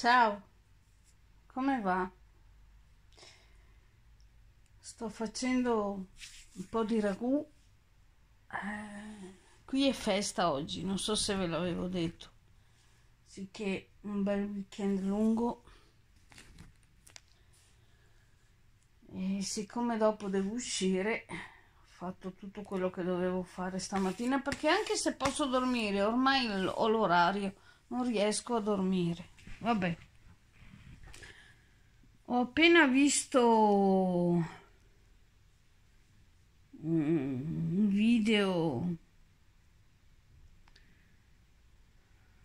Ciao, come va? Sto facendo un po' di ragù. Eh, qui è festa oggi, non so se ve l'avevo detto. Sì un bel weekend lungo. E siccome dopo devo uscire, ho fatto tutto quello che dovevo fare stamattina perché anche se posso dormire, ormai ho l'orario, non riesco a dormire. Vabbè. Ho appena visto un video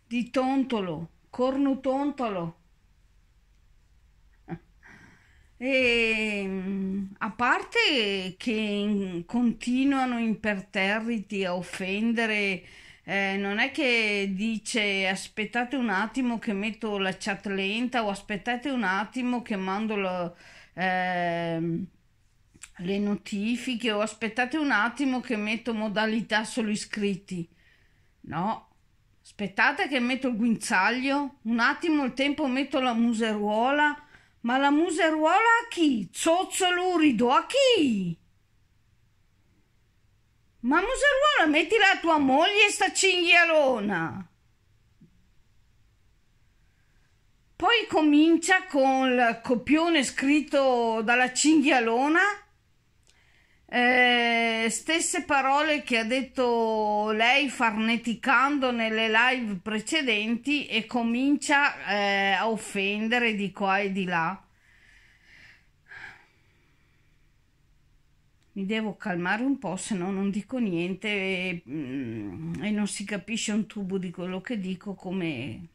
di Tontolo, Corno Tontolo. E a parte che continuano imperterriti a offendere eh, non è che dice aspettate un attimo che metto la chat lenta o aspettate un attimo che mando la, eh, le notifiche o aspettate un attimo che metto modalità solo iscritti. No, aspettate che metto il guinzaglio, un attimo il tempo metto la museruola, ma la museruola a chi? Zozzolo lurido a chi? Ma Museruola, metti la tua moglie sta cinghialona. Poi comincia con il copione scritto dalla cinghialona. Eh, stesse parole che ha detto lei farneticando nelle live precedenti e comincia eh, a offendere di qua e di là. mi devo calmare un po', se no non dico niente e, mm, e non si capisce un tubo di quello che dico come,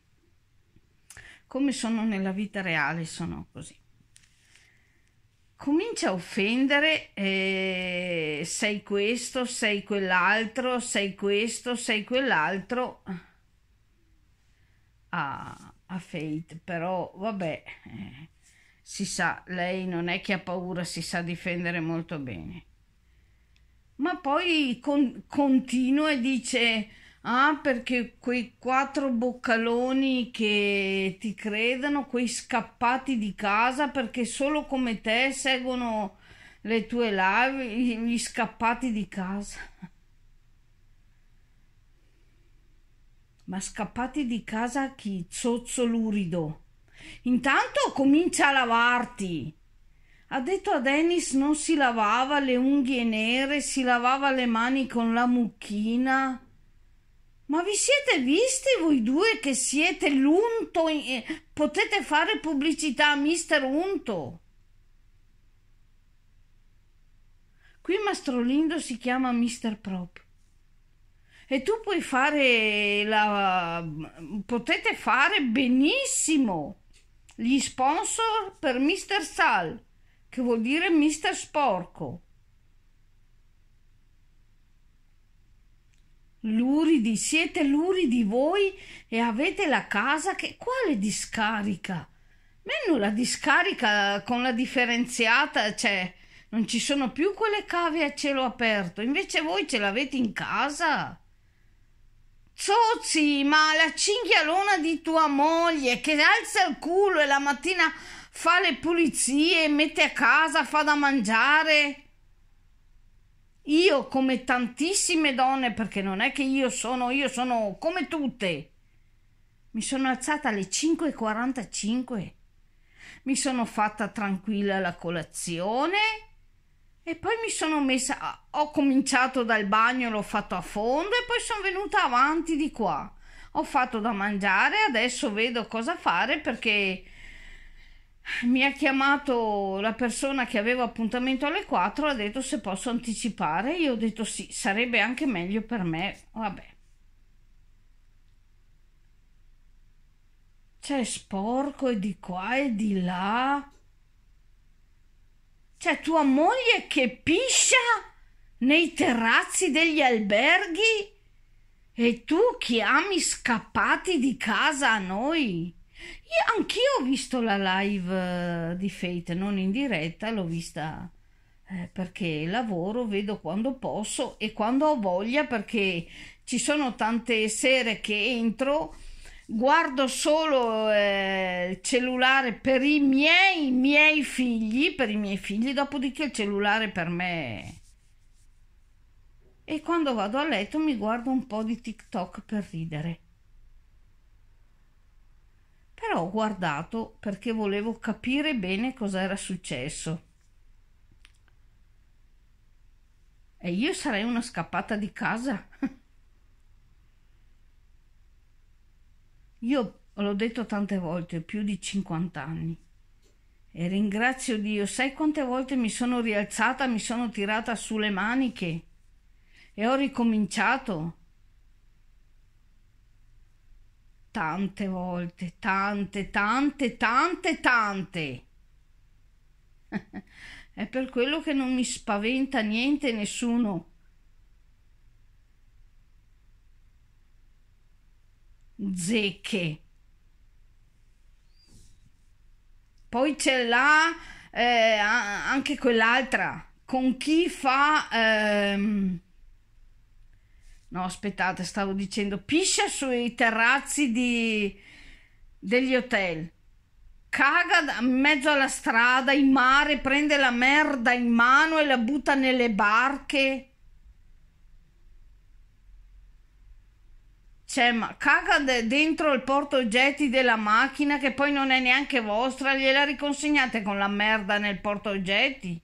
come sono nella vita reale, sono così. Comincia a offendere, eh, sei questo, sei quell'altro, sei questo, sei quell'altro a, ah, a Fate, però vabbè. Eh si sa, lei non è che ha paura, si sa difendere molto bene. Ma poi con, continua e dice: Ah, perché quei quattro boccaloni che ti credono, quei scappati di casa, perché solo come te seguono le tue live, gli scappati di casa. Ma scappati di casa chi? Zozzo lurido. Intanto comincia a lavarti. Ha detto a Dennis non si lavava le unghie nere, si lavava le mani con la mucchina. Ma vi siete visti voi due che siete l'unto? In... Eh, potete fare pubblicità a mister unto. Qui Mastro Lindo si chiama mister Prop. E tu puoi fare la... potete fare benissimo gli sponsor per Mr. Sal, che vuol dire Mr. Sporco. Luridi, siete luridi voi e avete la casa che quale discarica? Meno la discarica con la differenziata, cioè non ci sono più quelle cave a cielo aperto, invece voi ce l'avete in casa. Ciozzi, ma la cinghialona di tua moglie che alza il culo e la mattina fa le pulizie, mette a casa, fa da mangiare. Io, come tantissime donne, perché non è che io sono, io sono come tutte, mi sono alzata alle 5.45, mi sono fatta tranquilla la colazione e poi mi sono messa, ho cominciato dal bagno, l'ho fatto a fondo e poi sono venuta avanti di qua. Ho fatto da mangiare, adesso vedo cosa fare perché mi ha chiamato la persona che aveva appuntamento alle 4, ha detto se posso anticipare. Io ho detto sì, sarebbe anche meglio per me. Vabbè. C'è sporco e di qua e di là. C'è tua moglie che piscia nei terrazzi degli alberghi? E tu chiami scappati di casa a noi? Io, anch'io ho visto la live eh, di Fate, non in diretta, l'ho vista eh, perché lavoro, vedo quando posso e quando ho voglia perché ci sono tante sere che entro guardo solo eh, il cellulare per i miei, miei figli, per i miei figli, dopodiché il cellulare per me. E quando vado a letto mi guardo un po' di TikTok per ridere. Però ho guardato perché volevo capire bene cosa era successo. E io sarei una scappata di casa. Io l'ho detto tante volte, più di 50 anni. E ringrazio Dio, sai quante volte mi sono rialzata, mi sono tirata sulle maniche e ho ricominciato. Tante volte, tante, tante, tante, tante. È per quello che non mi spaventa niente nessuno. zecche. Poi c'è la eh, anche quell'altra con chi fa. Ehm... No, aspettate, stavo dicendo piscia sui terrazzi di... degli hotel. Caga in mezzo alla strada, in mare, prende la merda in mano e la butta nelle barche. Cioè, ma caga dentro il portaoggetti della macchina che poi non è neanche vostra, gliela riconsegnate con la merda nel portaoggetti?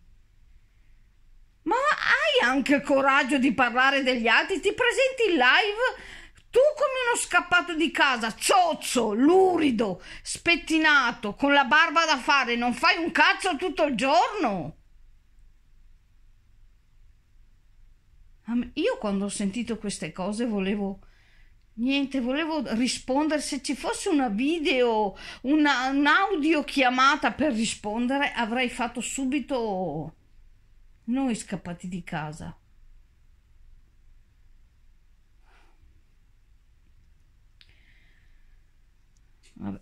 Ma hai anche coraggio di parlare degli altri? Ti presenti in live tu come uno scappato di casa, ciozzo, lurido, spettinato, con la barba da fare, non fai un cazzo tutto il giorno? Io quando ho sentito queste cose volevo Niente, volevo rispondere se ci fosse una video, una, un'audio chiamata per rispondere, avrei fatto subito noi scappati di casa.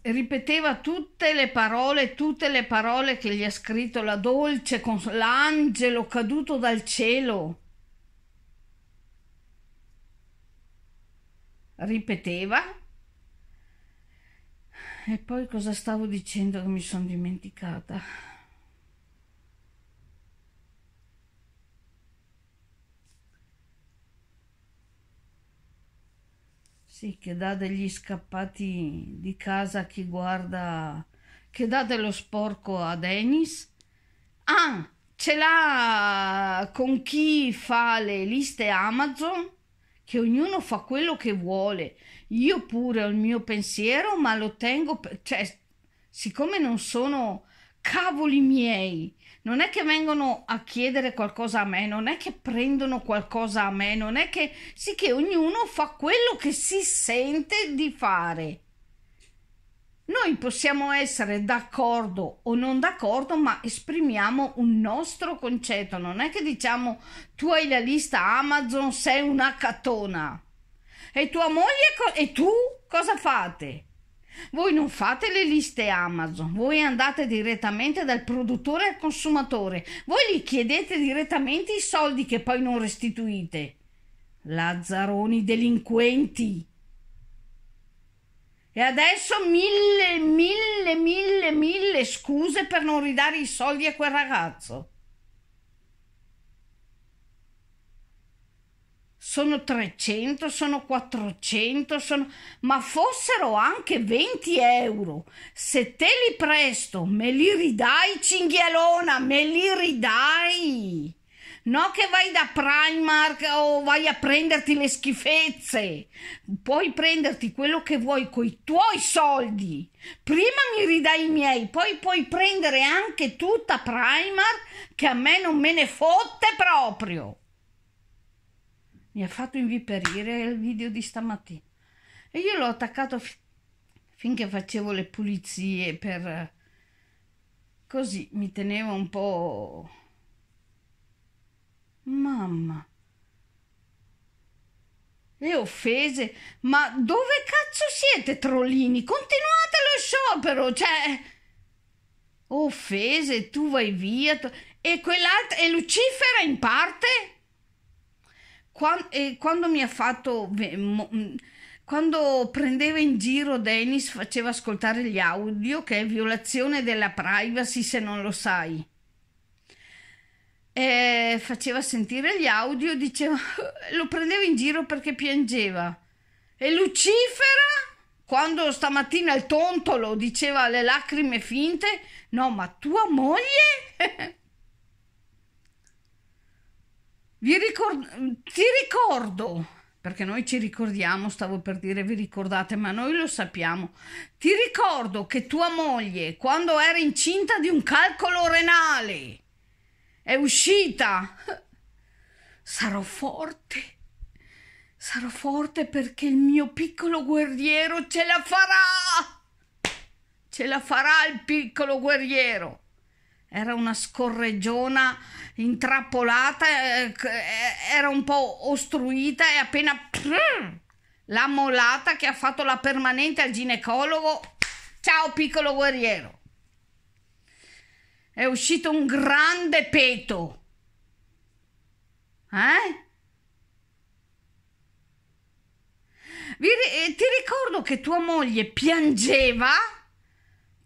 Ripeteva tutte le parole, tutte le parole che gli ha scritto la dolce, con l'angelo caduto dal cielo. ripeteva. E poi cosa stavo dicendo che mi sono dimenticata? Sì, che dà degli scappati di casa a chi guarda, che dà dello sporco a Dennis. Ah, ce l'ha con chi fa le liste Amazon che ognuno fa quello che vuole. Io pure ho il mio pensiero, ma lo tengo, per, cioè, siccome non sono cavoli miei, non è che vengono a chiedere qualcosa a me, non è che prendono qualcosa a me, non è che sì che ognuno fa quello che si sente di fare. Noi possiamo essere d'accordo o non d'accordo, ma esprimiamo un nostro concetto. Non è che diciamo tu hai la lista Amazon, sei una catona. E tua moglie co- e tu cosa fate? Voi non fate le liste Amazon, voi andate direttamente dal produttore al consumatore, voi gli chiedete direttamente i soldi che poi non restituite. Lazzaroni delinquenti! E adesso mille, mille, mille, mille scuse per non ridare i soldi a quel ragazzo. Sono 300, sono 400, sono... ma fossero anche 20 euro. Se te li presto, me li ridai, cinghialona, me li ridai. No che vai da Primark o vai a prenderti le schifezze. Puoi prenderti quello che vuoi coi tuoi soldi. Prima mi ridai i miei, poi puoi prendere anche tutta Primark che a me non me ne fotte proprio. Mi ha fatto inviperire il video di stamattina. E io l'ho attaccato fi- finché facevo le pulizie per... Così mi tenevo un po' Mamma. Le offese? Ma dove cazzo siete, trollini? Continuate lo sciopero, cioè... Offese, tu vai via... E quell'altra... E Lucifera in parte? Quando, e quando mi ha fatto... Mm, quando prendeva in giro Dennis faceva ascoltare gli audio che è violazione della privacy se non lo sai. Eh, faceva sentire gli audio, diceva, lo prendeva in giro perché piangeva. E Lucifera, quando stamattina il tontolo diceva le lacrime finte, no, ma tua moglie? vi ricordo, ti ricordo, perché noi ci ricordiamo, stavo per dire vi ricordate, ma noi lo sappiamo. Ti ricordo che tua moglie, quando era incinta di un calcolo renale, è uscita! Sarò forte. Sarò forte perché il mio piccolo guerriero ce la farà! Ce la farà il piccolo guerriero! Era una scorreggiona intrappolata, eh, era un po' ostruita e appena la molata che ha fatto la permanente al ginecologo. Ciao piccolo guerriero! è uscito un grande peto. Eh? eh? ti ricordo che tua moglie piangeva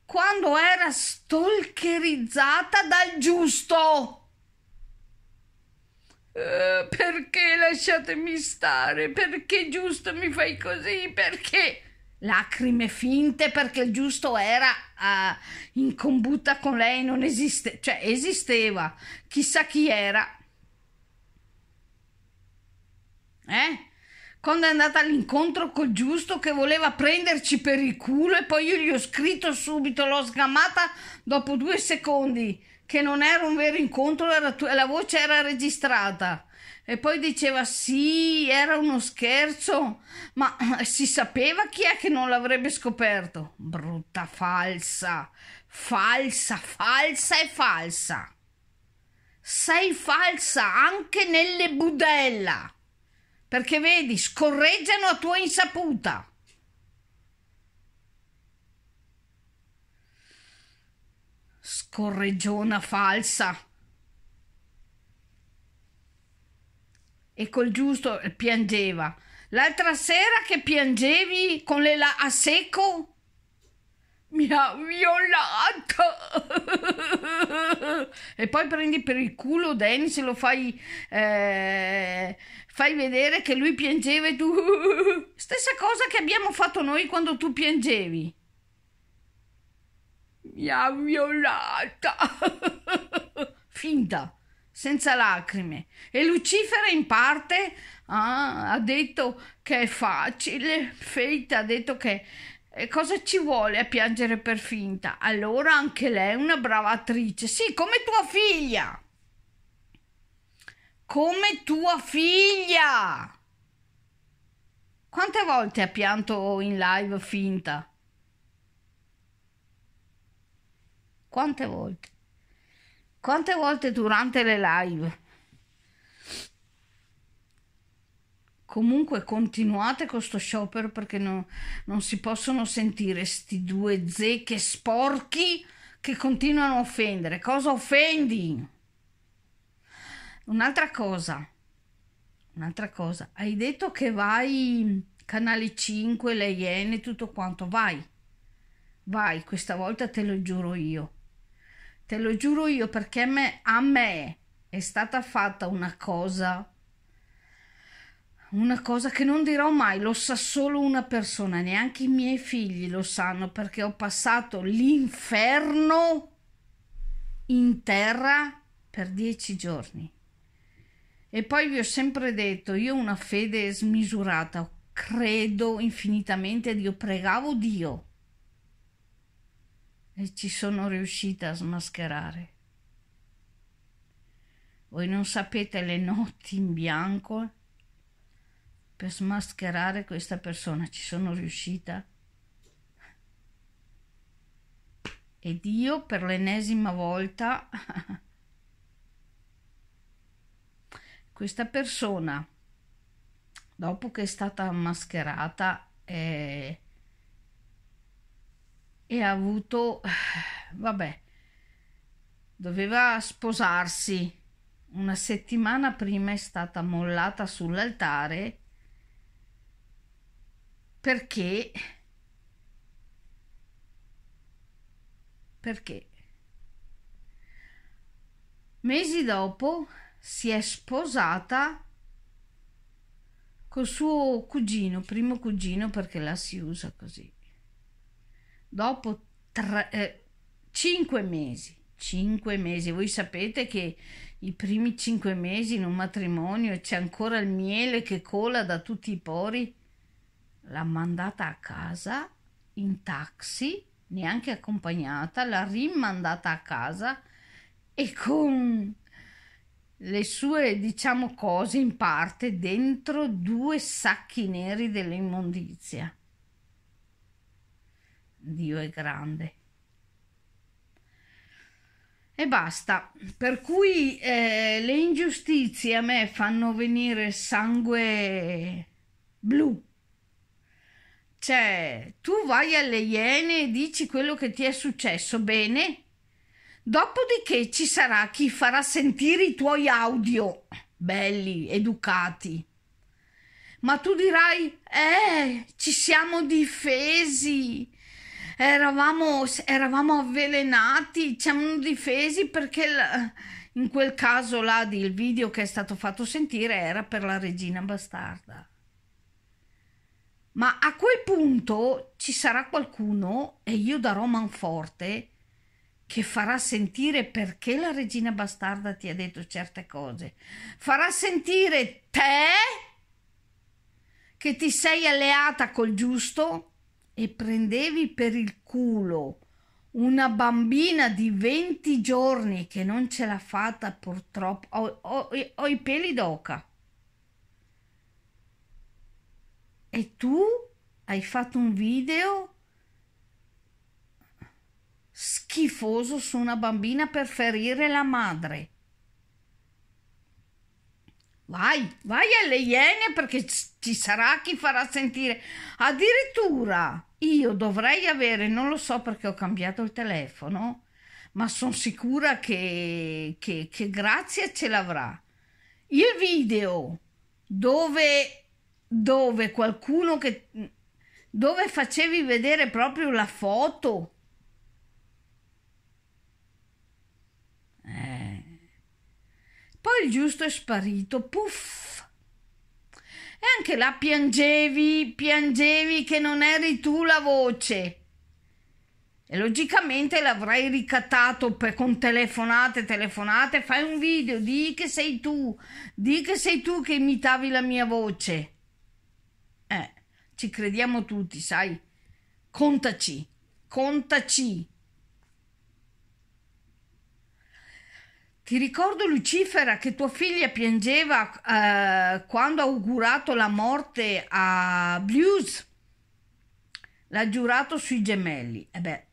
quando era stalkerizzata dal giusto. Uh, perché lasciatemi stare? Perché giusto mi fai così? Perché? lacrime finte perché il giusto era uh, in combutta con lei, non esiste, cioè esisteva, chissà chi era. Eh? Quando è andata all'incontro col giusto che voleva prenderci per il culo e poi io gli ho scritto subito, l'ho sgamata dopo due secondi, che non era un vero incontro, era tu- la voce era registrata. E poi diceva sì, era uno scherzo, ma si sapeva chi è che non l'avrebbe scoperto. Brutta falsa, falsa, falsa e falsa. Sei falsa anche nelle budella, perché vedi, scorreggiano a tua insaputa. Scorreggiona falsa. e col giusto eh, piangeva. L'altra sera che piangevi con le la a secco? Mi ha violato! e poi prendi per il culo Dennis e lo fai, eh, fai vedere che lui piangeva e tu... Stessa cosa che abbiamo fatto noi quando tu piangevi. Mi ha violata! Finta senza lacrime e Lucifera in parte ah, ha detto che è facile, Fate ha detto che eh, cosa ci vuole a piangere per finta? Allora anche lei è una brava attrice, sì, come tua figlia. Come tua figlia. Quante volte ha pianto in live finta? Quante volte? Quante volte durante le live? Comunque continuate con sto sciopero perché no, non si possono sentire sti due zecche sporchi che continuano a offendere. Cosa offendi? Un'altra cosa, un'altra cosa, hai detto che vai canale 5, le iene, tutto quanto, vai, vai, questa volta te lo giuro io Te lo giuro io perché me, a me è stata fatta una cosa. Una cosa che non dirò mai, lo sa solo una persona, neanche i miei figli lo sanno perché ho passato l'inferno in terra per dieci giorni. E poi vi ho sempre detto, io ho una fede smisurata, credo infinitamente a Dio, pregavo Dio e ci sono riuscita a smascherare. Voi non sapete le notti in bianco per smascherare questa persona, ci sono riuscita. Ed io per l'ennesima volta questa persona dopo che è stata mascherata eh, e ha avuto, vabbè, doveva sposarsi. Una settimana prima è stata mollata sull'altare perché perché mesi dopo si è sposata col suo cugino, primo cugino perché la si usa così dopo tre, eh, cinque mesi. Cinque mesi, voi sapete che i primi cinque mesi in un matrimonio c'è ancora il miele che cola da tutti i pori. L'ha mandata a casa in taxi, neanche accompagnata, l'ha rimandata a casa e con le sue, diciamo, cose in parte dentro due sacchi neri dell'immondizia. Dio è grande. E basta. Per cui eh, le ingiustizie a me fanno venire sangue blu. Cioè, tu vai alle Iene e dici quello che ti è successo, bene? Dopodiché ci sarà chi farà sentire i tuoi audio, belli, educati. Ma tu dirai, eh, ci siamo difesi, eravamo, eravamo avvelenati, ci hanno difesi perché la, in quel caso là il video che è stato fatto sentire era per la regina bastarda. Ma a quel punto ci sarà qualcuno, e io darò manforte, che farà sentire perché la regina bastarda ti ha detto certe cose. Farà sentire te che ti sei alleata col giusto e prendevi per il culo una bambina di 20 giorni che non ce l'ha fatta purtroppo, ho, ho, ho i peli d'oca. E tu hai fatto un video schifoso su una bambina per ferire la madre. Vai, vai alle iene perché ci sarà chi farà sentire. Addirittura io dovrei avere, non lo so perché ho cambiato il telefono, ma sono sicura che, che, che Grazia ce l'avrà. Il video dove, dove qualcuno che... dove facevi vedere proprio la foto Poi il giusto è sparito, puff. E anche là piangevi, piangevi che non eri tu la voce. E logicamente l'avrai ricattato per, con telefonate, telefonate, fai un video, di che sei tu, di che sei tu che imitavi la mia voce. Eh, ci crediamo tutti, sai? Contaci, contaci. Ti ricordo, Lucifera, che tua figlia piangeva eh, quando ha augurato la morte a Blues. L'ha giurato sui gemelli. E eh beh,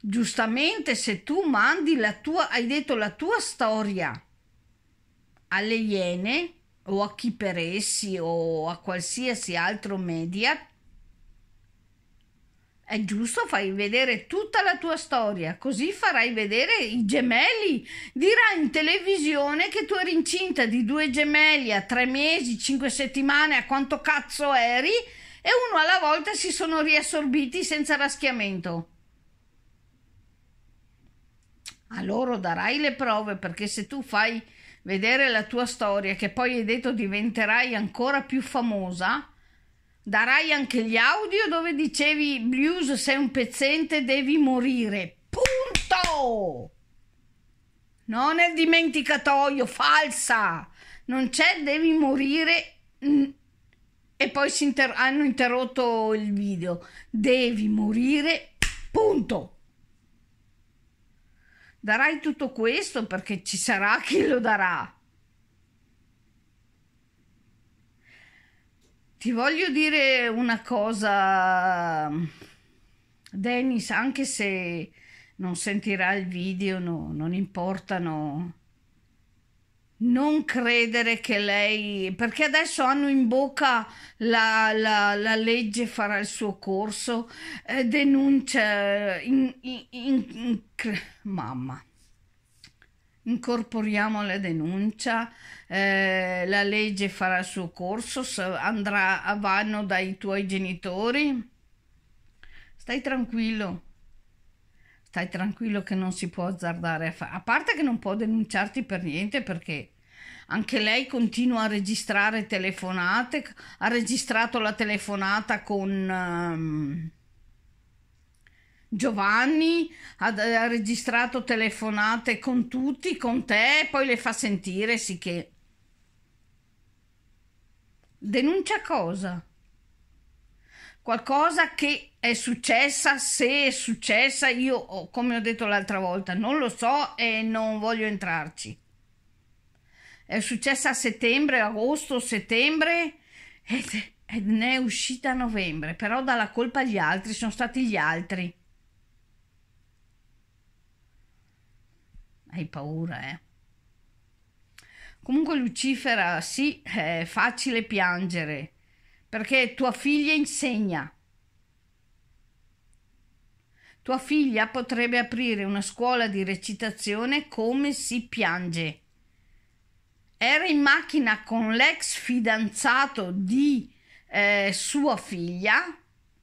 giustamente se tu mandi la tua, hai detto la tua storia alle Iene o a chi per essi o a qualsiasi altro media, è giusto, fai vedere tutta la tua storia, così farai vedere i gemelli. Dirà in televisione che tu eri incinta di due gemelli a tre mesi, cinque settimane, a quanto cazzo eri, e uno alla volta si sono riassorbiti senza raschiamento. A loro darai le prove perché se tu fai vedere la tua storia, che poi hai detto diventerai ancora più famosa, Darai anche gli audio dove dicevi Blues sei un pezzente, devi morire. Punto! Non nel dimenticatoio, falsa! Non c'è, devi morire. Mm. E poi inter- hanno interrotto il video. Devi morire, punto! Darai tutto questo perché ci sarà chi lo darà. Ti voglio dire una cosa, Dennis, anche se non sentirà il video, no, non importano. Non credere che lei, perché adesso hanno in bocca la, la, la legge, farà il suo corso, eh, denuncia, in, in, in, mamma incorporiamo la denuncia, eh, la legge farà il suo corso, andrà a vanno dai tuoi genitori. Stai tranquillo, stai tranquillo che non si può azzardare a fare, a parte che non può denunciarti per niente perché anche lei continua a registrare telefonate, ha registrato la telefonata con... Um, Giovanni ha, ha registrato telefonate con tutti, con te, poi le fa sentire, sì che... Denuncia cosa? Qualcosa che è successa, se è successa, io come ho detto l'altra volta, non lo so e non voglio entrarci. È successa a settembre, agosto, settembre ed, ed ne è uscita a novembre, però dalla colpa agli altri, sono stati gli altri. hai paura, eh. Comunque Lucifera, sì, è facile piangere, perché tua figlia insegna. Tua figlia potrebbe aprire una scuola di recitazione come si piange. Era in macchina con l'ex fidanzato di eh, sua figlia,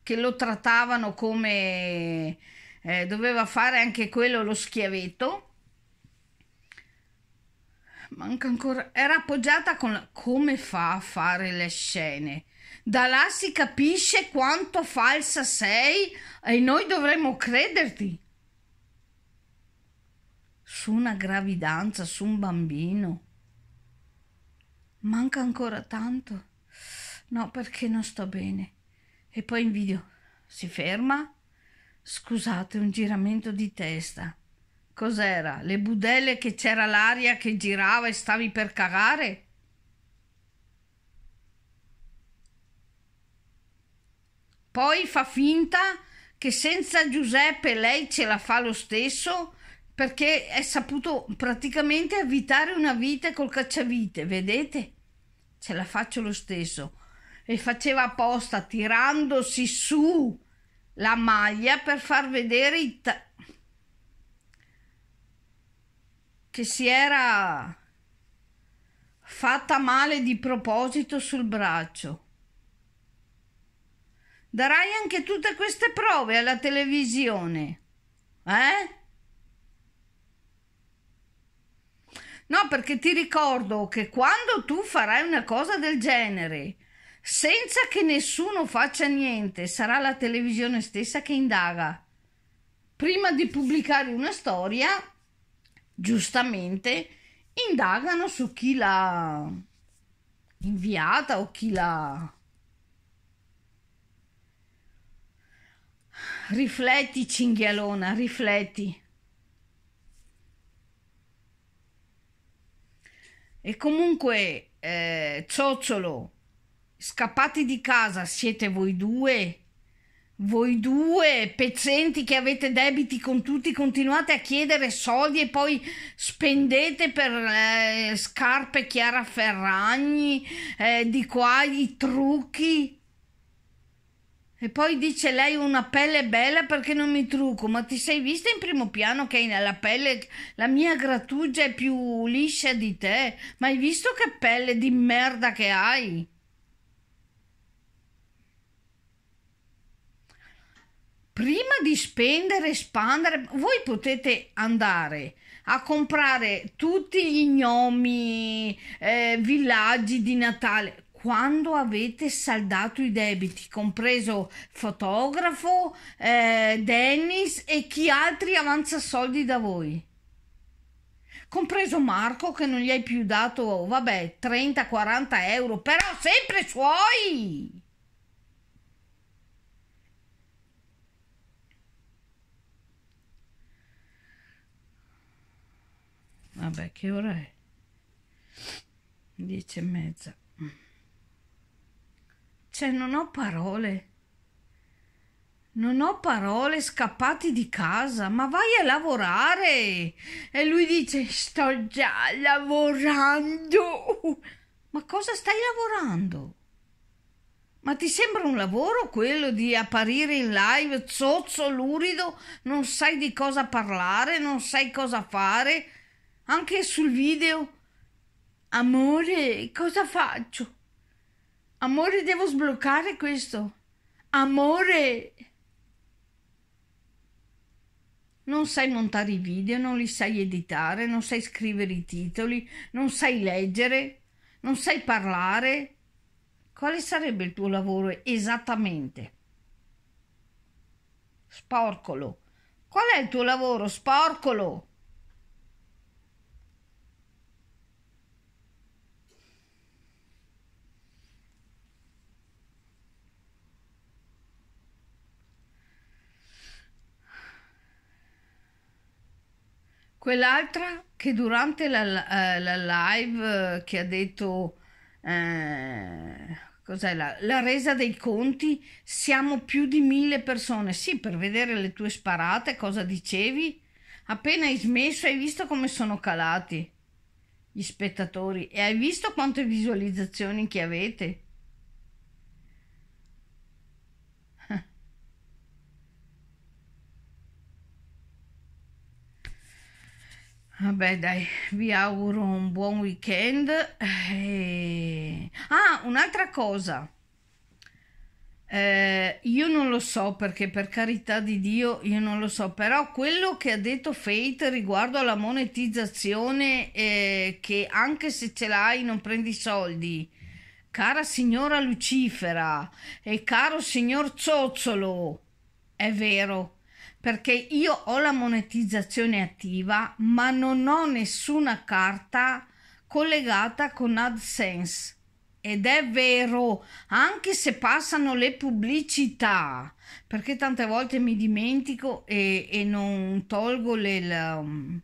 che lo trattavano come eh, doveva fare anche quello lo schiavetto manca ancora. Era appoggiata con la... Come fa a fare le scene? Da là si capisce quanto falsa sei e noi dovremmo crederti. Su una gravidanza, su un bambino. Manca ancora tanto. No, perché non sto bene. E poi in video si ferma. Scusate, un giramento di testa. Cos'era? Le budelle che c'era l'aria che girava e stavi per cagare? Poi fa finta che senza Giuseppe lei ce la fa lo stesso perché è saputo praticamente avvitare una vite col cacciavite, vedete? Ce la faccio lo stesso. E faceva apposta tirandosi su la maglia per far vedere i... Ta- che si era fatta male di proposito sul braccio. Darai anche tutte queste prove alla televisione, eh? No, perché ti ricordo che quando tu farai una cosa del genere, senza che nessuno faccia niente, sarà la televisione stessa che indaga. Prima di pubblicare una storia, giustamente indagano su chi l'ha inviata o chi l'ha rifletti cinghialona rifletti e comunque eh, Ciocciolo scappati di casa siete voi due voi due pezzenti che avete debiti con tutti, continuate a chiedere soldi e poi spendete per eh, scarpe Chiara Ferragni, eh, di qua i trucchi. E poi dice lei una pelle bella perché non mi trucco, ma ti sei vista in primo piano che hai la pelle, la mia grattugia è più liscia di te, ma hai visto che pelle di merda che hai? prima di spendere, espandere, voi potete andare a comprare tutti gli gnomi, eh, villaggi di Natale. Quando avete saldato i debiti, compreso fotografo, eh, Dennis e chi altri avanza soldi da voi, compreso Marco che non gli hai più dato, vabbè, 30-40 euro, però sempre suoi. vabbè che ora è? dieci e mezza cioè non ho parole non ho parole scappati di casa ma vai a lavorare e lui dice sto già lavorando ma cosa stai lavorando? Ma ti sembra un lavoro quello di apparire in live zozzo, lurido, non sai di cosa parlare, non sai cosa fare? anche sul video. Amore, cosa faccio? Amore, devo sbloccare questo. Amore! Non sai montare i video, non li sai editare, non sai scrivere i titoli, non sai leggere, non sai parlare. Quale sarebbe il tuo lavoro esattamente? Sporcolo. Qual è il tuo lavoro, sporcolo? Quell'altra che durante la, la eh, live eh, che ha detto eh, cos'è la, la, resa dei conti? Siamo più di mille persone. Sì, per vedere le tue sparate, cosa dicevi? Appena hai smesso, hai visto come sono calati gli spettatori e hai visto quante visualizzazioni che avete? Vabbè dai, vi auguro un buon weekend. E... Eh, ah, un'altra cosa. Eh, io non lo so perché per carità di Dio io non lo so, però quello che ha detto Fate riguardo alla monetizzazione eh, che anche se ce l'hai non prendi soldi. Cara signora Lucifera e caro signor Zozzolo, è vero perché io ho la monetizzazione attiva ma non ho nessuna carta collegata con AdSense. Ed è vero, anche se passano le pubblicità, perché tante volte mi dimentico e, e non tolgo le... La, um,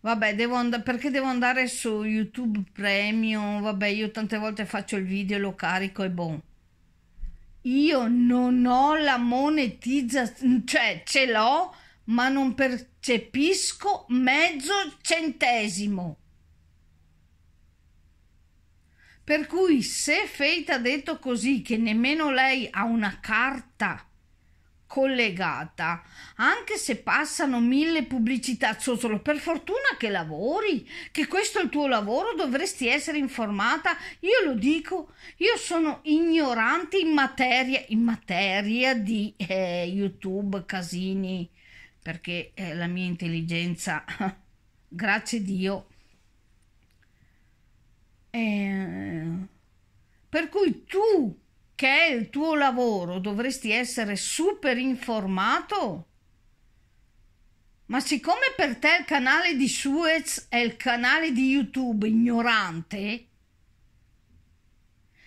vabbè, devo and- perché devo andare su YouTube Premium? Vabbè, io tante volte faccio il video, lo carico e boh io non ho la monetizzazione, cioè ce l'ho, ma non percepisco mezzo centesimo. Per cui se Fate ha detto così che nemmeno lei ha una carta collegata, anche se passano mille pubblicità, Zozzolo, per fortuna che lavori, che questo è il tuo lavoro, dovresti essere informata, io lo dico, io sono ignorante in materia, in materia di eh, YouTube, casini, perché eh, la mia intelligenza, grazie Dio, eh, per cui tu che è il tuo lavoro, dovresti essere super informato. Ma siccome per te il canale di Suez è il canale di YouTube ignorante,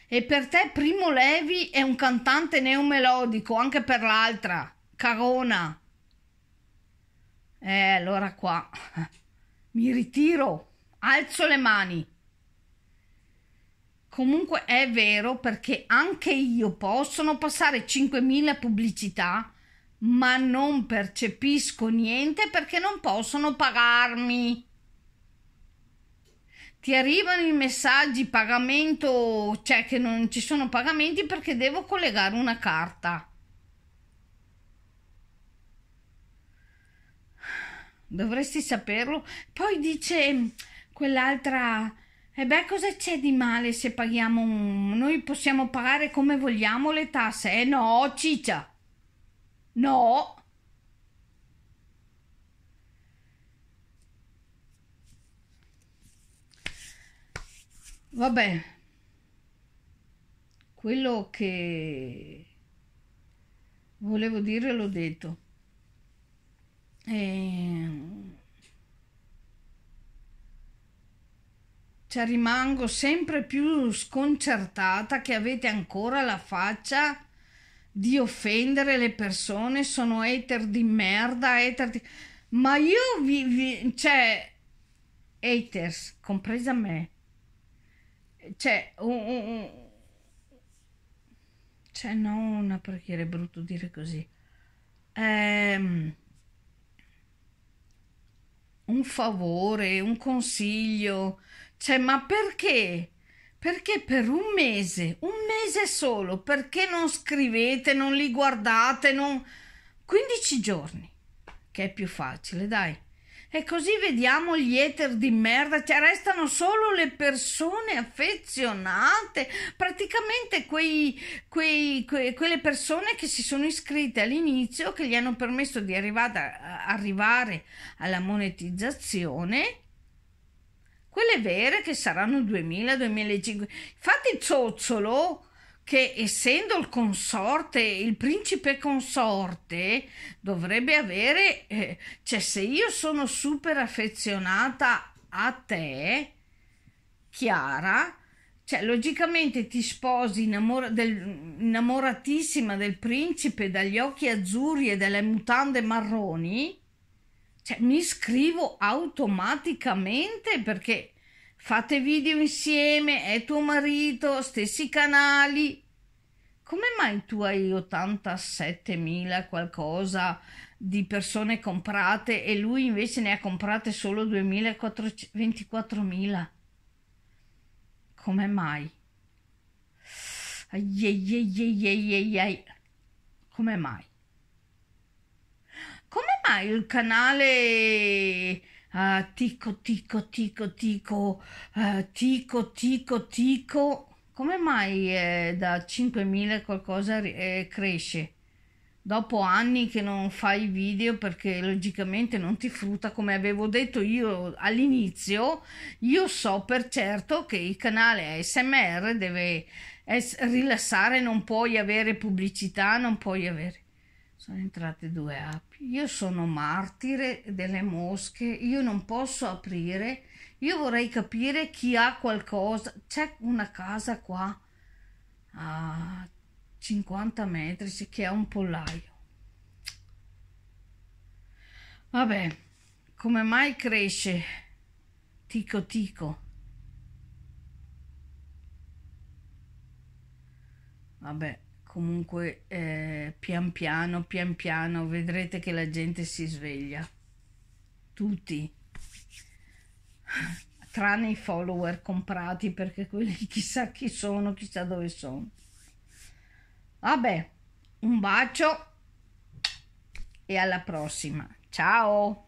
e per te Primo Levi è un cantante neomelodico, anche per l'altra, Carona. Eh, allora qua mi ritiro, alzo le mani. Comunque è vero perché anche io possono passare 5.000 pubblicità, ma non percepisco niente perché non possono pagarmi. Ti arrivano i messaggi pagamento, cioè che non ci sono pagamenti perché devo collegare una carta. Dovresti saperlo. Poi dice quell'altra e beh, cosa c'è di male se paghiamo un... Noi possiamo pagare come vogliamo le tasse. Eh no, ciccia. No. Vabbè, quello che volevo dire l'ho detto. E... Ehm, Cioè rimango sempre più sconcertata che avete ancora la faccia di offendere le persone, sono hater di merda, hater di... Ma io vi, vi cioè, haters, compresa me, cioè, un, un, cioè no, una preghiera, è brutto dire così. Ehm, un favore, un consiglio, cioè, ma perché? Perché per un mese, un mese solo, perché non scrivete, non li guardate, non... 15 giorni, che è più facile, dai. E così vediamo gli eter di merda, ci cioè, restano solo le persone affezionate, praticamente quei, quei, que, quelle persone che si sono iscritte all'inizio, che gli hanno permesso di arrivare, arrivare alla monetizzazione quelle vere che saranno 2000-2005. Infatti Zozzolo, che essendo il consorte, il principe consorte, dovrebbe avere, eh, cioè se io sono super affezionata a te, Chiara, cioè logicamente ti sposi innamora, del, innamoratissima del principe dagli occhi azzurri e dalle mutande marroni, cioè, mi scrivo automaticamente perché fate video insieme, è tuo marito, stessi canali. Come mai tu hai 87.000 qualcosa di persone comprate e lui invece ne ha comprate solo 24.000? Come mai? Ai, ai, ai, ai, ai, ai. Come mai? come mai il canale uh, Tico Tico Tico Tico uh, Tico Tico Tico come mai eh, da 5.000 qualcosa eh, cresce? Dopo anni che non fai video perché logicamente non ti frutta, come avevo detto io all'inizio, io so per certo che il canale smr deve rilassare, non puoi avere pubblicità, non puoi avere sono entrate due api. Io sono martire delle mosche, io non posso aprire, io vorrei capire chi ha qualcosa. C'è una casa qua a 50 metri che ha un pollaio. Vabbè, come mai cresce tico tico? Vabbè comunque eh, pian piano, pian piano vedrete che la gente si sveglia. Tutti. Tranne i follower comprati perché quelli chissà chi sono, chissà dove sono. Vabbè, un bacio e alla prossima. Ciao!